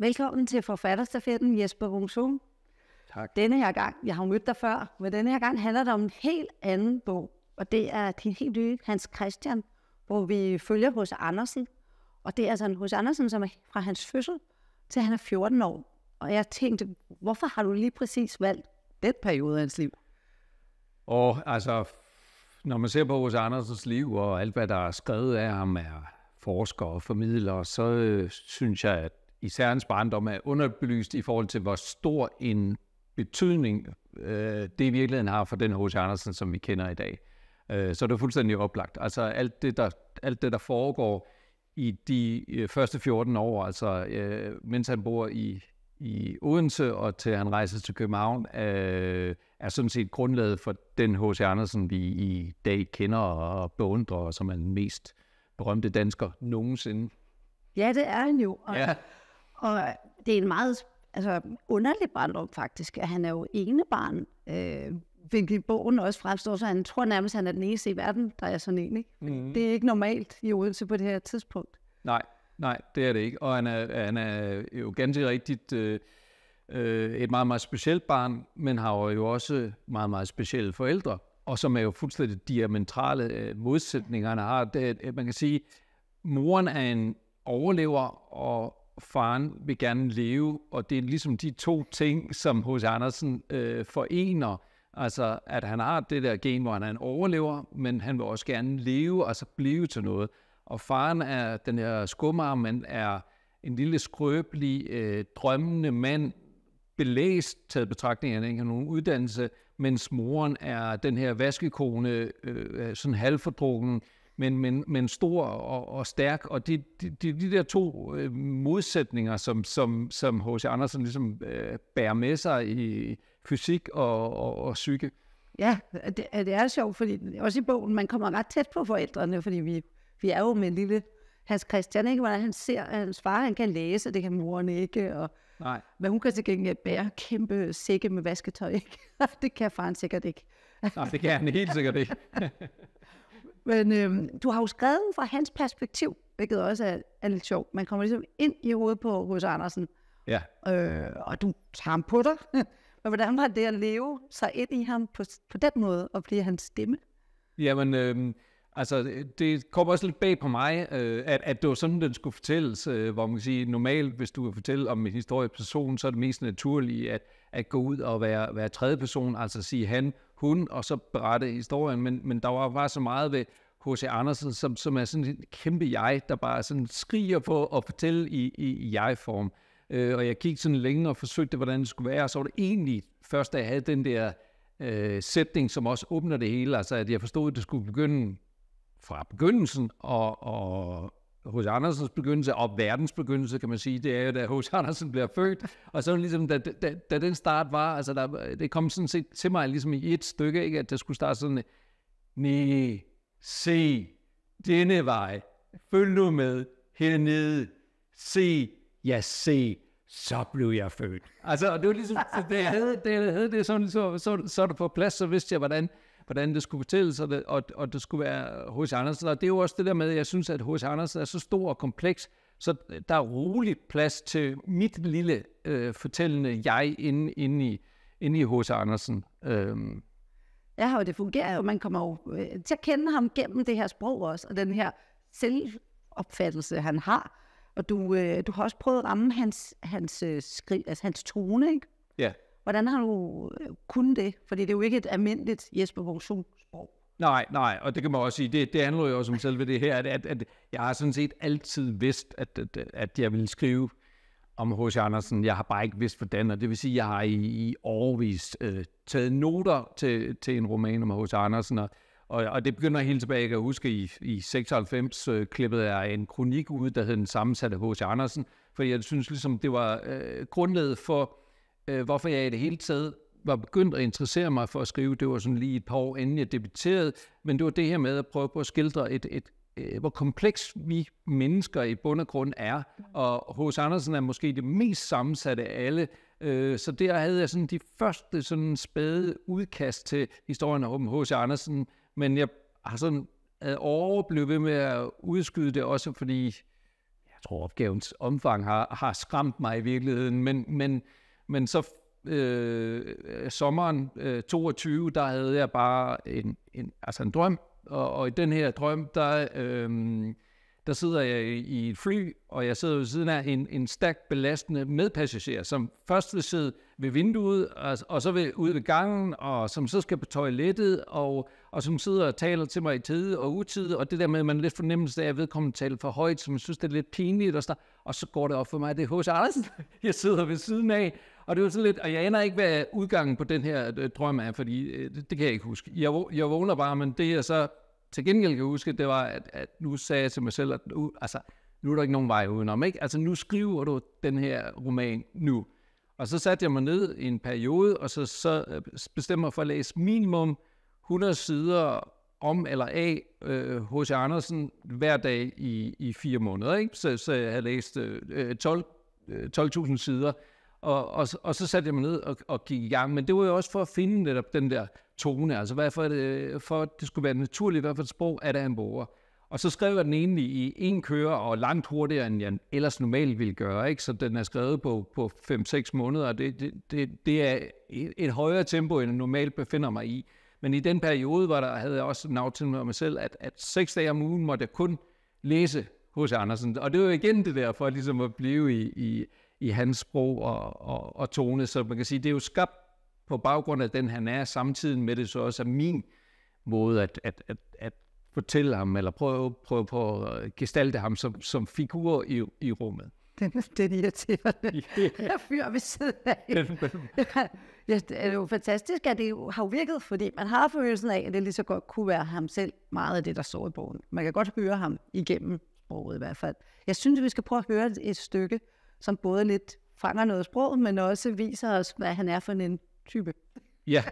Velkommen til forfatterstafetten Jesper Rungsum. Tak. Denne her gang, jeg har mødt dig før, men denne her gang handler det om en helt anden bog, og det er din helt nye Hans Christian, hvor vi følger hos Andersen. Og det er altså hos Andersen, som er fra hans fødsel til han er 14 år. Og jeg tænkte, hvorfor har du lige præcis valgt den periode af hans liv? Og altså, når man ser på hos Andersens liv og alt, hvad der er skrevet af ham, er forsker og formidler, så øh, synes jeg, at især hans barndom er underbelyst i forhold til, hvor stor en betydning øh, det i virkeligheden har for den H.C. Andersen, som vi kender i dag. Øh, så det er fuldstændig oplagt. Altså alt det, der, alt det, der foregår i de øh, første 14 år, altså øh, mens han bor i, i Odense og til han rejser til København, øh, er sådan set grundlaget for den H.C. Andersen, vi i dag kender og beundrer, og som er den mest berømte dansker nogensinde. Ja, det er han jo. Og, ja. Og det er en meget altså, underlig barndom faktisk, at han er jo enebarn, øh, hvilket bogen også fremstår, så han tror nærmest, at han er den eneste i verden, der er sådan en. Ikke? Mm. Det er ikke normalt i Odense på det her tidspunkt. Nej, nej, det er det ikke. Og han er, han er jo ganske rigtigt øh, øh et meget, meget specielt barn, men har jo også meget, meget specielle forældre, og som er jo fuldstændig diametrale øh, modsætninger, han har. Det, man kan sige, moren er en overlever, og faren vil gerne leve, og det er ligesom de to ting, som hos Andersen øh, forener. Altså, at han har det der gen, hvor han overlever, men han vil også gerne leve, altså blive til noget. Og faren er den her skummer, men er en lille skrøbelig, øh, drømmende mand, belæst taget betragtning, at han ikke har nogen uddannelse, mens moren er den her vaskekone, øh, øh sådan halvfordrukken, øh, men, men, men stor og, og stærk. Og det er de, de der to øh, modsætninger, som, som, som H.C. Andersen ligesom øh, bærer med sig i fysik og, og, og psyke. Ja, det, det er sjovt, fordi også i bogen, man kommer ret tæt på forældrene, fordi vi, vi er jo med en lille Hans Christian, ikke? hvordan han ser, at hans far han kan læse, det kan moren ikke. Og, Nej. Men hun kan til gengæld bære kæmpe sække med vasketøj. Ikke? det kan faren sikkert ikke. Nej, det kan han helt sikkert ikke. Men øh, du har jo skrevet fra hans perspektiv, hvilket også er, er lidt sjovt. Man kommer ligesom ind i hovedet på hos Andersen. Ja. Øh, og du tager ham på dig. Men hvordan var det at leve sig ind i ham på, på den måde, og blive hans stemme? Jamen, øh, altså, det kommer også lidt bag på mig, øh, at, at det var sådan, den skulle fortælles, øh, hvor man kan sige, normalt, hvis du vil fortælle om en historisk person, så er det mest naturlige at, at gå ud og være, være tredje person, altså sige han, hun, og så berette historien, men, men der var bare så meget ved H.C. Andersen, som, som er sådan en kæmpe jeg, der bare sådan skriger på at fortælle i, i, i jeg-form. Øh, og jeg kiggede sådan længere og forsøgte, hvordan det skulle være, og så var det egentlig først, da jeg havde den der øh, sætning, som også åbner det hele, altså at jeg forstod, at det skulle begynde fra begyndelsen og, og hos Andersens begyndelse og verdens begyndelse, kan man sige, det er jo, da hos Andersen bliver født. Og så ligesom, da, da, da den start var, altså der, det kom sådan set til mig ligesom i et stykke, ikke? at det skulle starte sådan, nej, se denne vej, følg nu med hernede, se, ja se, så blev jeg født. Altså, og det var ligesom, da jeg havde det, jeg havde det sådan, så, så, så, så det på plads, så vidste jeg, hvordan hvordan det skulle fortælles, og det, og, og det skulle være H.C. Andersen. Og det er jo også det der med, at jeg synes, at H.C. Andersen er så stor og kompleks, så der er roligt plads til mit lille øh, fortællende jeg inde, inde i inde i H.C. Andersen. Øhm. Ja, og det fungerer jo. Man kommer jo øh, til at kende ham gennem det her sprog også, og den her selvopfattelse, han har. Og du, øh, du har også prøvet at ramme hans, hans, øh, skri, altså hans tone, ikke? Ja. Hvordan har du øh, kunnet det? Fordi det er jo ikke et almindeligt Jesper Vorsum-sprog. Nej, nej, og det kan man også sige, det, det handler jo også om selve det her, at, at, at jeg har sådan set altid vidst, at, at, at jeg ville skrive om H.C. Andersen. Jeg har bare ikke vidst, hvordan, og det vil sige, at jeg har i, i overvis øh, taget noter til, til en roman om H.C. Andersen, og, og, og det begynder helt tilbage, jeg kan huske, i, i 96 øh, klippede jeg en kronik ud, der hed Den sammensatte H.C. Andersen, for jeg synes ligesom, det var øh, grundlaget for øh, hvorfor jeg i det hele taget var begyndt at interessere mig for at skrive. Det var sådan lige et par år inden jeg debuterede, men det var det her med at prøve på at skildre et, et øh, hvor kompleks vi mennesker i bund og grund er. Og hos Andersen er måske det mest sammensatte af alle. Øh, så der havde jeg sådan de første sådan spæde udkast til historien om H.C. Andersen, men jeg har sådan over blevet ved med at udskyde det, også fordi jeg tror opgavens omfang har, har skræmt mig i virkeligheden, men, men men så øh, øh sommeren øh, 22, der havde jeg bare en, en, altså en drøm, og, og i den her drøm, der, øh, der sidder jeg i, i et fly, og jeg sidder ved siden af en, en stærkt belastende medpassager, som først vil sidde ved vinduet, og, og så vil, ud ved gangen, og som så skal på toilettet, og, og som sidder og taler til mig i tid og utide, og det der med, at man lidt fornemmelse af, at vedkommende taler for højt, som jeg synes, det er lidt pinligt, og, så, og så går det op for mig, det er hos Andersen, jeg sidder ved siden af, og det var sådan lidt, og jeg aner ikke, hvad udgangen på den her øh, drøm er, fordi øh, det, det kan jeg ikke huske. Jeg, jeg vågner bare, men det jeg så til gengæld kan huske, det var, at, at nu sagde jeg til mig selv, at nu, altså, nu er der ikke nogen vej udenom, ikke? Altså nu skriver du den her roman nu. Og så satte jeg mig ned i en periode, og så, så øh, bestemte mig for at læse minimum 100 sider om eller af H.C. Øh, Andersen hver dag i, i fire måneder. Ikke? Så, så jeg havde læst øh, 12.000 12 sider og, og, og så satte jeg mig ned og, og gik i gang. Men det var jo også for at finde netop den der tone. Altså hvad for, det, øh, for at det skulle være naturligt, hvad for et sprog er der en borger. Og så skrev jeg den egentlig i en køre, og langt hurtigere, end jeg ellers normalt ville gøre. Ikke? Så den er skrevet på, på 5-6 måneder, og det, det, det, det er et, et højere tempo, end jeg normalt befinder mig i. Men i den periode, var der havde jeg også en aftale med mig selv, at, at 6 dage om ugen måtte jeg kun læse hos Andersen. Og det var igen det der for ligesom at blive i, i i hans sprog og, og, og tone. Så man kan sige, det er jo skabt på baggrund af den, han er, samtidig med det så også er min måde at, at, at, at fortælle ham, eller prøve, prøve på at gestalte ham som, som figur i, i rummet. Den, den irriterende yeah. fyr ved siden af. ja, det er jo fantastisk, at det har jo virket, fordi man har følelsen af, at det lige så godt kunne være ham selv, meget af det, der står i bogen. Man kan godt høre ham igennem sproget i hvert fald. Jeg synes, at vi skal prøve at høre et stykke, som både lidt fanger noget sprog, men også viser os, hvad han er for en type. Ja.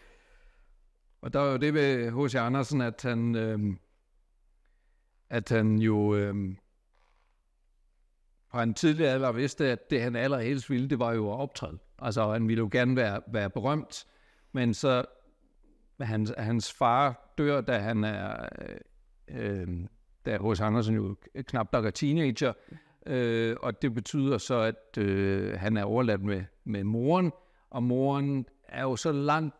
og der er jo det ved H.C. Andersen, at han, øhm, at han jo øhm, fra en tidlig alder vidste, at det han allerhelst ville, det var jo at optræde. Altså han ville jo gerne være, være berømt, men så hans, hans far dør, da han er, øh, da H.C. Andersen jo knap nok er teenager, Øh, og det betyder så, at øh, han er overladt med, med moren, og moren er jo så langt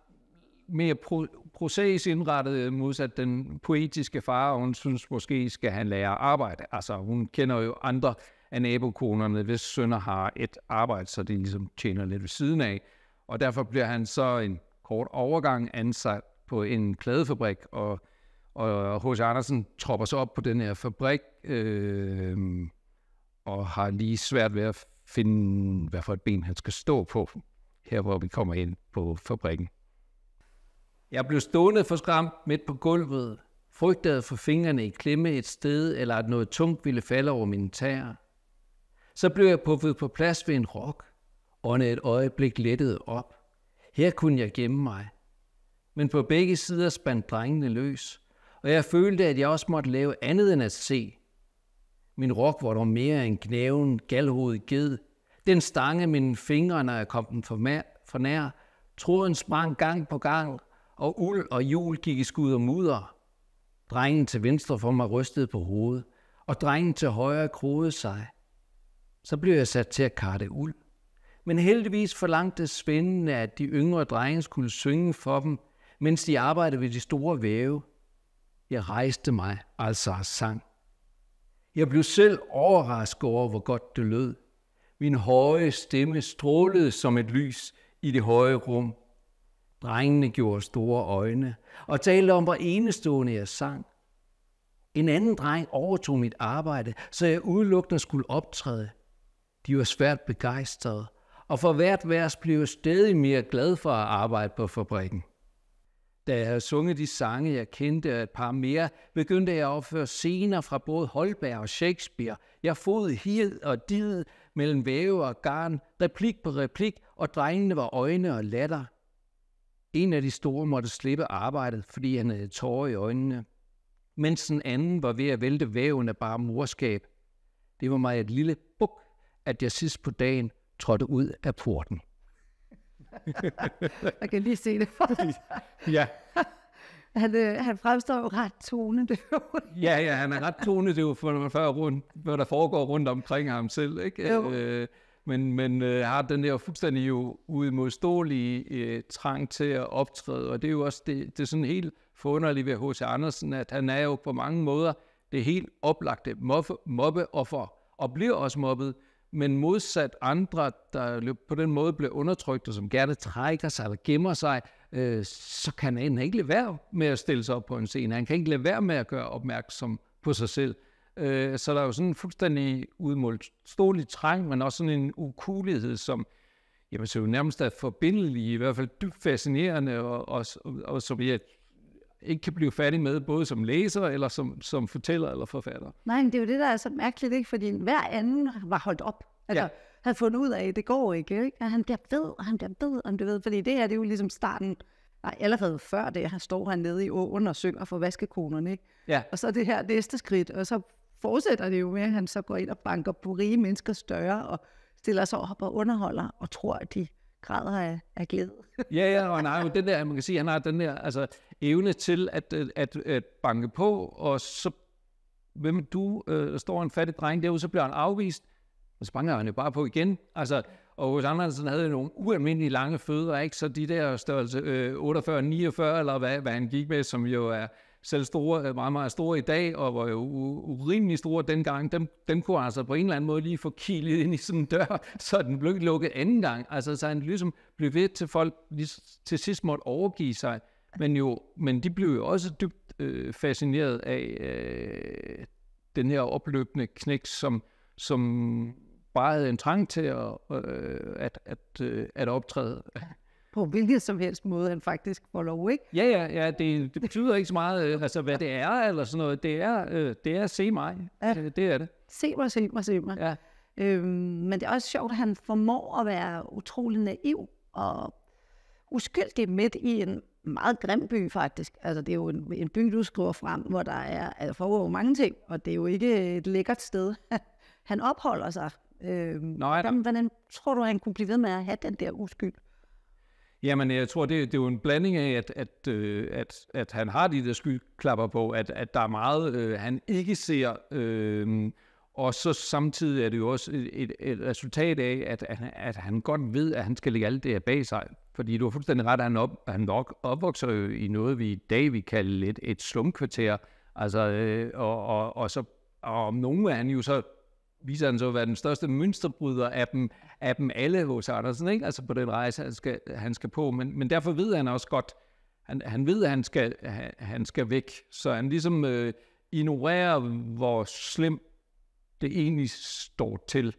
mere pro- procesindrettet modsat den poetiske far, og hun synes måske, skal han lære at arbejde. Altså, hun kender jo andre af nabokonerne, hvis sønner har et arbejde, så de ligesom tjener lidt ved siden af. Og derfor bliver han så en kort overgang ansat på en klædefabrik, og, og H.C. Andersen tropper sig op på den her fabrik, øh, og har lige svært ved at finde, hvad for et ben han skal stå på, her hvor vi kommer ind på fabrikken. Jeg blev stående for skræmt midt på gulvet, frygtede for fingrene i klemme et sted, eller at noget tungt ville falde over mine tæer. Så blev jeg puffet på plads ved en rok, og åndede et øjeblik lettet op. Her kunne jeg gemme mig. Men på begge sider spandt drengene løs, og jeg følte, at jeg også måtte lave andet end at se min rok, hvor der var mere end knæven, galhovedet, ged. Den stange mine fingre, når jeg kom den for, ma- for nær. Tråden sprang gang på gang, og uld og jul gik i skud og mudder. Drengen til venstre for mig rystede på hovedet, og drengen til højre kroede sig. Så blev jeg sat til at karte uld. Men heldigvis forlangte spændende, at de yngre drenge skulle synge for dem, mens de arbejdede ved de store væve. Jeg rejste mig, altså sang. Jeg blev selv overrasket over, hvor godt det lød. Min høje stemme strålede som et lys i det høje rum. Drengene gjorde store øjne og talte om, hvor enestående jeg sang. En anden dreng overtog mit arbejde, så jeg udelukkende skulle optræde. De var svært begejstrede, og for hvert vers blev jeg stadig mere glad for at arbejde på fabrikken. Da jeg havde sunget de sange, jeg kendte et par mere, begyndte jeg at opføre scener fra både Holberg og Shakespeare. Jeg fod hid og did mellem væve og garn, replik på replik, og drengene var øjne og latter. En af de store måtte slippe arbejdet, fordi han havde tårer i øjnene, mens den anden var ved at vælte væven af bare morskab. Det var mig et lille buk, at jeg sidst på dagen trådte ud af porten. jeg kan lige se det for Ja. Han, øh, han fremstår jo ret tonedøv. ja, ja, han er ret tonedøv, for når man før rundt, hvad der foregår rundt omkring ham selv. Ikke? Jo. Øh, men men øh, har den der fuldstændig jo uimodståelige øh, trang til at optræde, og det er jo også det, det er sådan helt forunderligt ved H.C. Andersen, at han er jo på mange måder det helt oplagte mobbeoffer, og bliver også mobbet, men modsat andre, der på den måde bliver undertrykt, og som gerne trækker sig eller gemmer sig, øh, så kan han ikke lade være med at stille sig op på en scene. Han kan ikke lade være med at gøre opmærksom på sig selv. Øh, så der er jo sådan en fuldstændig udmålt stålig træng, men også sådan en ukulighed, som jamen, så jo nærmest er forbindelig, i hvert fald dybt fascinerende, og, og, og, og som jeg ikke kan blive færdig med, både som læser eller som, som fortæller eller forfatter. Nej, men det er jo det, der er så mærkeligt, ikke? fordi hver anden var holdt op. Altså, ja. havde fundet ud af, at det går ikke. ikke? Og han bliver ved, og han bliver ved, om du ved. Fordi det her, det er jo ligesom starten. Nej, allerede før det, han står han nede i åen og synger for vaskekonerne. Ikke? Ja. Og så det her næste skridt, og så fortsætter det jo med, at han så går ind og banker på rige mennesker større, og stiller sig op og underholder, og tror, at de græder af, af glæde. ja, ja, og nej, den der, man kan sige, han har den der altså, evne til at, øh, at, at banke på, og så, hvem du, øh, står en fattig dreng derude, så bliver han afvist, og så banker han jo bare på igen. Altså, og hos Andersen havde nogle ualmindelige lange fødder, ikke? så de der størrelse øh, 48-49, eller hvad, hvad han gik med, som jo er, selv store, øh, meget, meget store i dag, og var jo urimelig store dengang, dem, dem kunne altså på en eller anden måde lige få kilet ind i sådan en dør, så den blev lukket anden gang. Altså, så han ligesom blev ved til folk, lige til sidst måtte overgive sig. Men, jo, men de blev jo også dybt øh, fascineret af øh, den her opløbende knæk, som, som bare havde en trang til at, øh, at, at, øh, at optræde på hvilken som helst måde, han faktisk får lov, ikke? Ja, ja, ja det, det betyder ikke så meget, øh, altså hvad det er, eller sådan noget. Det er, øh, det er se mig. Ja. Det, øh, det er det. Se mig, se mig, se mig. Ja. Øhm, men det er også sjovt, at han formår at være utrolig naiv og uskyldig midt i en meget grim by, faktisk. Altså, det er jo en, en by, du skriver frem, hvor der er, altså, for mange ting, og det er jo ikke et lækkert sted. han opholder sig. Øhm, Nej, hvordan, hvordan tror du, han kunne blive ved med at have den der uskyld? Jamen, jeg tror, det, det er jo en blanding af, at, at, øh, at, at han har de der skyklapper på, at, at der er meget, øh, han ikke ser, øh, og så samtidig er det jo også et, et, et resultat af, at, at han godt ved, at han skal lægge alt det her bag sig. Fordi du har fuldstændig ret, at han, op, han nok opvokser jo i noget, vi i dag vi kalde lidt et slumkvarter. Altså, øh, og, og, og, så, og om nogen er han jo så, viser han så at være den største mønsterbryder af dem, af dem alle hos Andersen, ikke? altså på den rejse, han skal, han skal på. Men, men derfor ved han også godt, han, han ved, at han skal, han, skal væk, så han ligesom øh, ignorerer, hvor slemt det egentlig står til.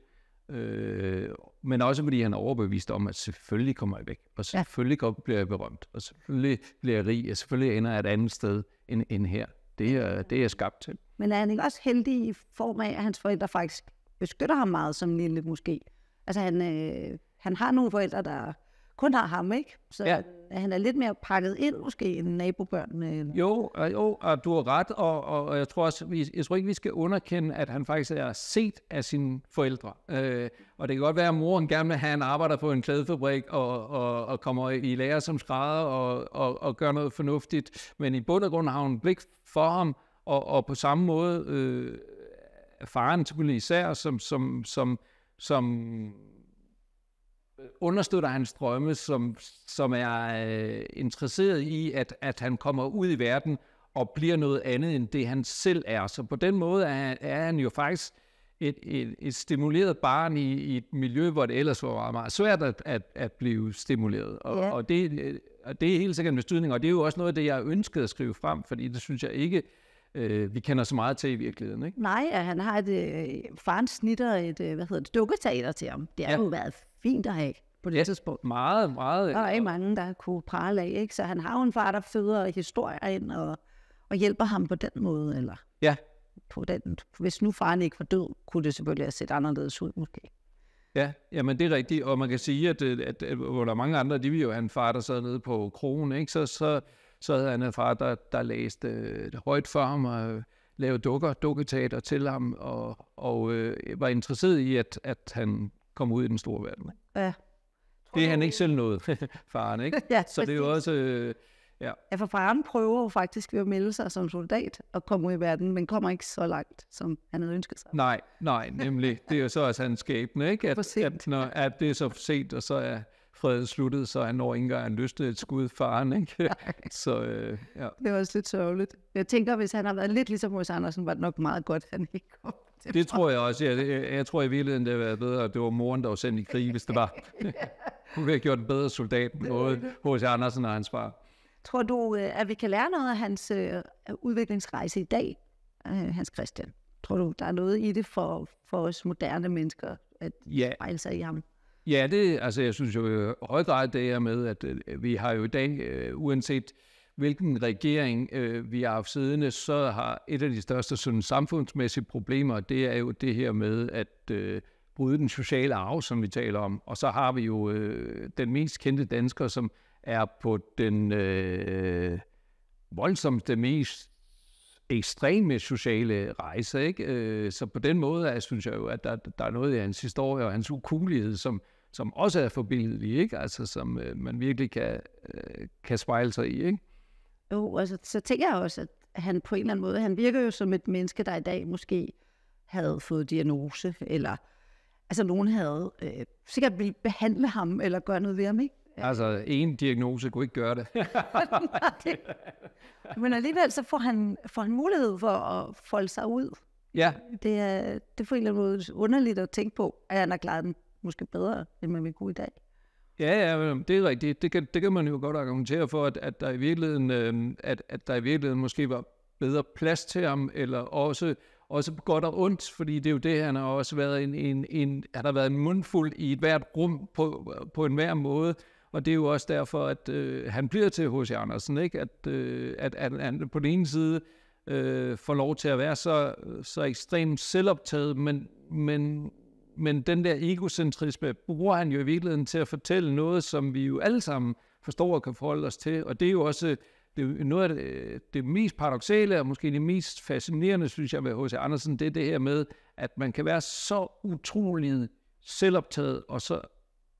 Øh, men også fordi han er overbevist om, at selvfølgelig kommer jeg væk, og selvfølgelig ja. bliver jeg berømt, og selvfølgelig bliver jeg rig, og selvfølgelig ender jeg et andet sted end, end her. Det er, det er jeg skabt til. Men er han ikke også heldig i form af, at hans forældre faktisk beskytter ham meget som lille måske? Altså han, øh, han har nogle forældre, der kun har ham, ikke? Så ja. han er lidt mere pakket ind måske end nabobørnene. Jo, jo, og du har ret, og, og jeg, tror også, vi, jeg tror ikke, vi skal underkende, at han faktisk er set af sine forældre. Øh, og det kan godt være, at moren gerne vil have, at han arbejder på en klædefabrik og, og, og kommer i lære som skrædder og, og, og gør noget fornuftigt, men i bund og grund har hun blik for ham, og, og på samme måde øh, faren selvfølgelig især, som, som, som som understøtter hans drømme, som, som er øh, interesseret i, at, at han kommer ud i verden og bliver noget andet end det, han selv er. Så på den måde er, er han jo faktisk et, et, et stimuleret barn i, i et miljø, hvor det ellers var meget, meget svært at, at, at blive stimuleret. Og, ja. og, det, øh, og det er helt sikkert en bestydning, og det er jo også noget af det, jeg ønskede at skrive frem, fordi det synes jeg ikke øh, vi kender så meget til i virkeligheden. Ikke? Nej, og han har et, øh, faren snitter et, øh, hvad hedder det, dukketeater til ham. Det har ja. jo været fint at have på det ja, tidspunkt. Meget, meget. der er øh, mange, der kunne prale af, ikke? Så han har jo en far, der føder historier ind og, og hjælper ham på den måde, eller? Ja. På den. Hvis nu faren ikke var død, kunne det selvfølgelig have set anderledes ud, måske. Ja, jamen det er rigtigt, og man kan sige, at, øh, at, at, øh, at hvor der er mange andre, de vil jo have en far, der sad nede på kronen, ikke? Så, så så havde han en far, der, der læste øh, højt for ham og øh, lavede dukker, dukketater til ham, og, og øh, var interesseret i, at, at han kom ud i den store verden. Ja. Det er han ikke selv noget, faren, ikke? ja, så det er jo også... Øh, ja. ja, for faren prøver jo faktisk ved at melde sig som soldat og komme ud i verden, men kommer ikke så langt, som han havde ønsket sig. Nej, nej, nemlig. Det er jo så også hans skæbne, ikke? At, at, når, at det er så sent, og så er freden sluttede, så han når ikke engang løftede et skud faren, ikke? så, øh, ja. Det var også lidt sørgeligt. Jeg tænker, hvis han har været lidt ligesom hos Andersen, var det nok meget godt, han ikke kom. Det, det tror jeg også. Ja. jeg, jeg tror i virkeligheden, det var bedre, at det var moren, der var sendt i krig, hvis det var. Hun ville have gjort en bedre soldat, både hos Andersen og hans far. Tror du, øh, at vi kan lære noget af hans øh, udviklingsrejse i dag, øh, Hans Christian? Tror du, der er noget i det for, for os moderne mennesker at ja. spejle sig i ham? Ja, det, altså jeg synes jo øh, i høj grad det er med, at øh, vi har jo i dag, øh, uanset hvilken regering øh, vi har haft siddende, så har et af de største sådan, samfundsmæssige problemer, det er jo det her med at øh, bryde den sociale arv, som vi taler om. Og så har vi jo øh, den mest kendte dansker, som er på den øh, voldsomste, mest ekstreme sociale rejse. Ikke? Øh, så på den måde jeg øh, synes jeg jo, at der, der er noget i hans historie og hans ukulighed, som, som også er forbindelige, ikke? Altså, som øh, man virkelig kan, øh, kan spejle sig i, ikke? Jo, altså, så tænker jeg også, at han på en eller anden måde, han virker jo som et menneske, der i dag måske havde fået diagnose, eller altså nogen havde øh, sikkert ville behandle ham, eller gøre noget ved ham, ikke? Øh. Altså, en diagnose kunne ikke gøre det. Nej, det. Men alligevel så får han, får han mulighed for at folde sig ud. Ja. Det er, det er på en eller anden måde underligt at tænke på, at han har klaret den måske bedre, end man vil kunne i dag. Ja, ja, det er rigtigt. Det kan, det kan man jo godt argumentere for, at, at, der i virkeligheden, øh, at, at der i virkeligheden måske var bedre plads til ham, eller også, også på godt og ondt, fordi det er jo det, han har også været en, en, en, han har været en mundfuld i et hvert rum på, på en hver måde, og det er jo også derfor, at øh, han bliver til hos Andersen, ikke? At, øh, at, at, at han på den ene side øh, får lov til at være så, så ekstremt selvoptaget, men, men men den der egocentrisme bruger han jo i virkeligheden til at fortælle noget, som vi jo alle sammen forstår og kan forholde os til, og det er jo også det, er noget af det, det mest paradoxale, og måske det mest fascinerende, synes jeg, ved H.C. Andersen, det er det her med, at man kan være så utrolig selvoptaget, og så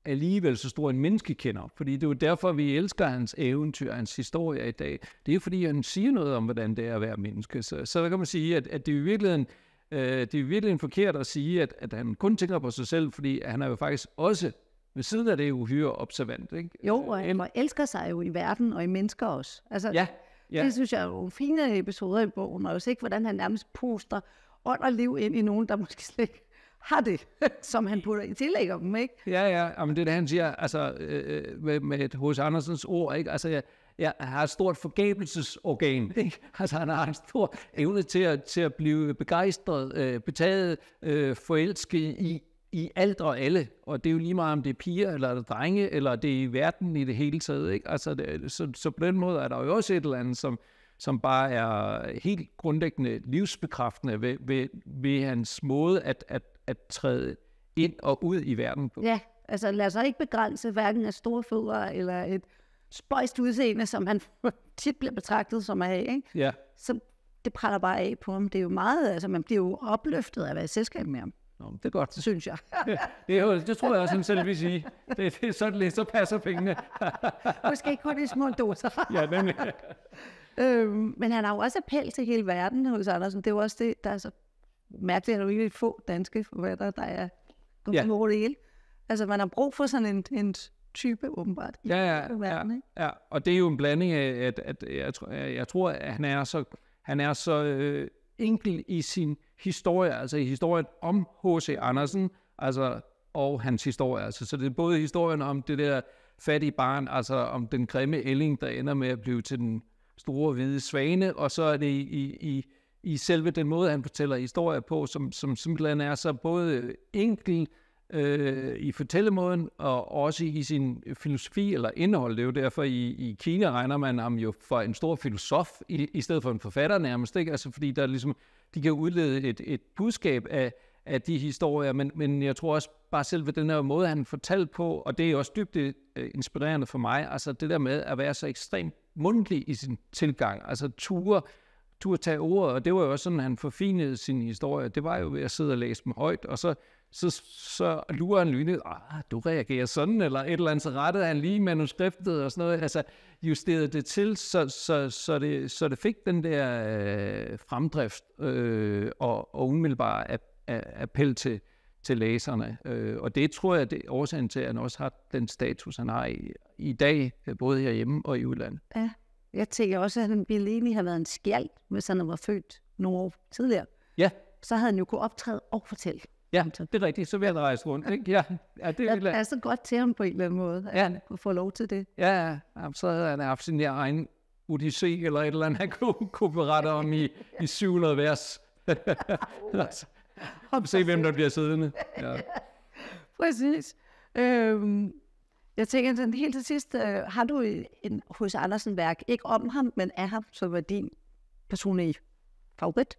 alligevel så stor en menneskekender, fordi det er jo derfor, vi elsker hans eventyr, hans historie i dag. Det er jo fordi, han siger noget om, hvordan det er at være menneske. Så, så kan man sige, at, at det er i virkeligheden Øh, det er virkelig forkert at sige, at, at han kun tænker på sig selv, fordi han er jo faktisk også ved siden af det uhyre observant. Ikke? Jo, øh, og han elsker sig jo i verden og i mennesker også. Altså, ja, ja. Det synes jeg er nogle fine episoder i bogen, og også ikke, hvordan han nærmest poster ånd og liv ind i nogen, der måske slet ikke har det, som han putter i om dem, ikke? Ja, ja, men det er det, han siger, altså øh, øh med, med hos Andersens ord, ikke? Altså, jeg, ja, ja, han har et stort forgabelsesorgan. Ikke? Altså, han har en stor evne til at, til at blive begejstret, øh, betaget, øh, forelsket i, i alt og alle. Og det er jo lige meget, om det er piger, eller det er drenge, eller det er i verden i det hele taget. Ikke? Altså, det, så, så på den måde er der jo også et eller andet, som, som bare er helt grundlæggende livsbekræftende ved, ved, ved hans måde at, at, at træde ind og ud i verden på. Ja, altså lad sig ikke begrænse hverken af store fødder eller et spøjst udseende, som han tit bliver betragtet som af, Ikke? Ja. Så det praller bare af på ham. Det er jo meget, altså man bliver jo opløftet af at være i selskab med ham. Nå, det er godt. Det synes jeg. ja, det, er jo, det tror jeg også, han selv vil sige. Det, det er sådan lidt, så passer pengene. Måske kun i små doser. ja, nemlig. øhm, men han har jo også appel til hele verden hos Andersen. Det er jo også det, der er så mærkeligt, at der er virkelig få danske forfattere, der er gået ja. Altså, man har brug for sådan en, en type, åbenbart. I ja, ja, verden, ikke? ja, ja, og det er jo en blanding af, at, at jeg, jeg tror, at han er så, han er så øh, enkel i sin historie, altså i historien om H.C. Andersen, altså og hans historie. Altså, så det er både historien om det der fattige barn, altså om den grimme ælling, der ender med at blive til den store hvide svane, og så er det i, i, i, i selve den måde, han fortæller historier på, som, som simpelthen er så både enkel, øh, i fortællemåden og også i sin filosofi eller indhold. Det er jo derfor, i, i Kina regner man ham jo for en stor filosof i, i stedet for en forfatter nærmest. Ikke? Altså, fordi der ligesom, de kan udlede et, et budskab af, af de historier, men, men jeg tror også bare selv ved den her måde, han fortalte på, og det er også dybt øh, inspirerende for mig, altså det der med at være så ekstremt mundtlig i sin tilgang, altså ture, ture tage ordet, og det var jo også sådan, han forfinede sin historie, det var jo ved at sidde og læse dem højt, og så så, så lurer han lynet, ah, du reagerer sådan, eller et eller andet, så rettede han lige manuskriptet og sådan noget, altså justerede det til, så, så, så, det, så det fik den der øh, fremdrift øh, og, og umiddelbar ap, ap, appel til, til læserne. Øh, og det tror jeg, det er årsagen til, at han også har den status, han har i, i dag, øh, både herhjemme og i udlandet. Ja, jeg tænker også, at han ville egentlig have været en skjald, hvis han var født nogle år tidligere. Ja. Så havde han jo kunnet optræde og fortælle. Ja, det er rigtigt. Så vil jeg rejse rundt. Ikke? Ja, ja, det jeg passer godt til ham på en eller anden måde, at ja. han kunne få lov til det. Ja, ja. så havde han haft sin egen UDC eller et eller andet, han kunne, kunne berette om i, i 700 vers. altså, se, hvem der bliver siddende. Ja. Præcis. Øhm, jeg tænker sådan helt til sidst, øh, har du en hos Andersen værk, ikke om ham, men af ham, som var din personlige favorit?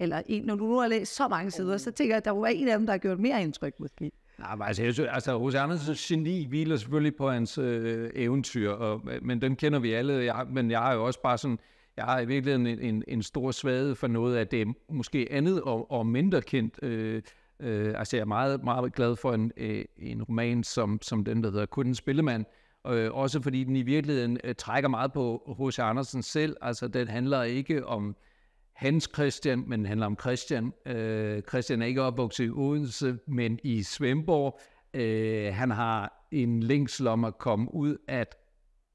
eller en, når du nu har læst så mange sider, så tænker jeg, at der var en af dem, der har gjort mere indtryk måske. Nej, men altså, jeg synes, altså hos Andersens geni hviler selvfølgelig på hans øh, eventyr, og, øh, men dem kender vi alle, jeg, men jeg er jo også bare sådan, jeg har i virkeligheden en, en, en stor svaghed for noget af det måske andet og, og mindre kendt. Øh, øh, altså jeg er meget, meget glad for en, øh, en roman som, som den, der hedder en Spillemand, øh, også fordi den i virkeligheden øh, trækker meget på H.C. Andersen selv, altså den handler ikke om Hans Christian, men handler om Christian. Øh, Christian er ikke opvokset i Odense, men i Svendborg. Øh, han har en længsel om at komme ud at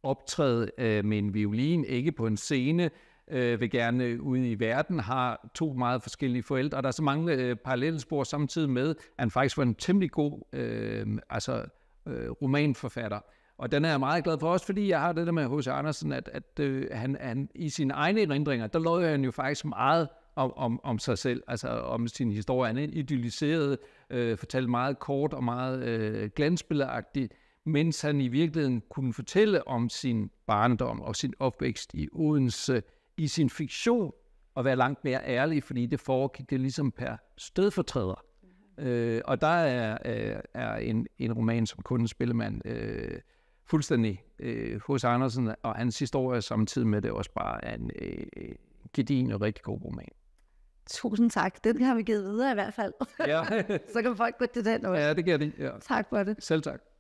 optræde øh, med en violin, ikke på en scene, øh, vil gerne ud i verden, har to meget forskellige forældre, og der er så mange øh, parallelle spor samtidig med, at han faktisk var en temmelig god øh, altså, øh, romanforfatter. Og den er jeg meget glad for, også fordi jeg har det der med H.C. Andersen, at, at øh, han, han i sine egne erindringer, der lovede han jo faktisk meget om, om, om sig selv, altså om sin historie. Han idylliserede, øh, fortalte meget kort og meget øh, glansbilleragtigt, mens han i virkeligheden kunne fortælle om sin barndom og sin opvækst i Odense i sin fiktion, og være langt mere ærlig, fordi det foregik det ligesom per stedfortræder. Mm-hmm. Øh, og der er, øh, er en, en roman som Kundens Spillemand øh, fuldstændig øh, hos Andersen og hans historie, samtidig med det også bare er en øh, gedigen og rigtig god roman. Tusind tak. Den har vi givet videre i hvert fald. Ja. så kan folk gå til den også. Ja, det gør de. Ja. Tak for det. Selv tak.